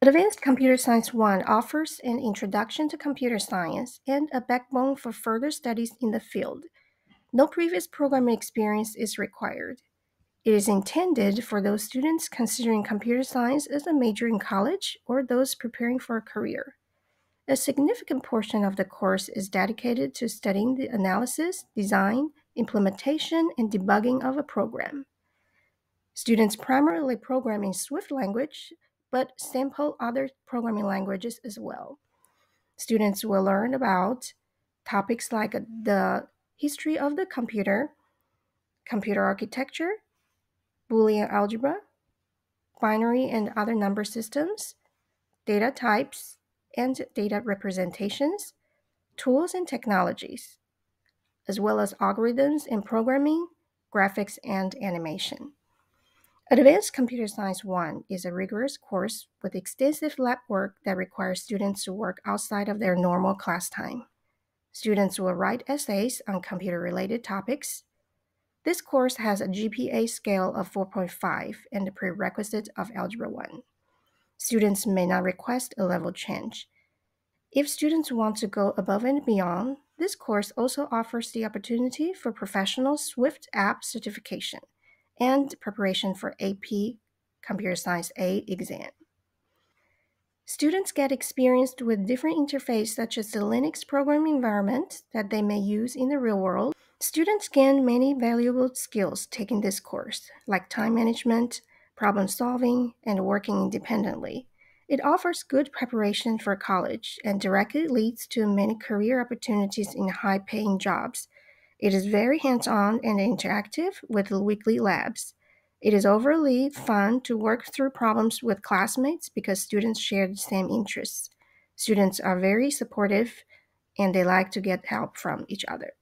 Advanced Computer Science 1 offers an introduction to computer science and a backbone for further studies in the field. No previous programming experience is required. It is intended for those students considering computer science as a major in college or those preparing for a career. A significant portion of the course is dedicated to studying the analysis, design, implementation, and debugging of a program. Students primarily program in Swift language but sample other programming languages as well. Students will learn about topics like uh, the history of the computer, computer architecture, Boolean algebra, binary and other number systems, data types and data representations, tools and technologies, as well as algorithms in programming, graphics, and animation. Advanced Computer Science 1 is a rigorous course with extensive lab work that requires students to work outside of their normal class time. Students will write essays on computer related topics. This course has a GPA scale of 4.5 and the prerequisite of Algebra 1. Students may not request a level change. If students want to go above and beyond, this course also offers the opportunity for professional Swift app certification and preparation for AP Computer Science A exam. Students get experienced with different interfaces such as the Linux programming environment that they may use in the real world. Students gain many valuable skills taking this course, like time management, problem solving, and working independently. It offers good preparation for college and directly leads to many career opportunities in high paying jobs it is very hands on and interactive with the weekly labs. It is overly fun to work through problems with classmates because students share the same interests. Students are very supportive and they like to get help from each other.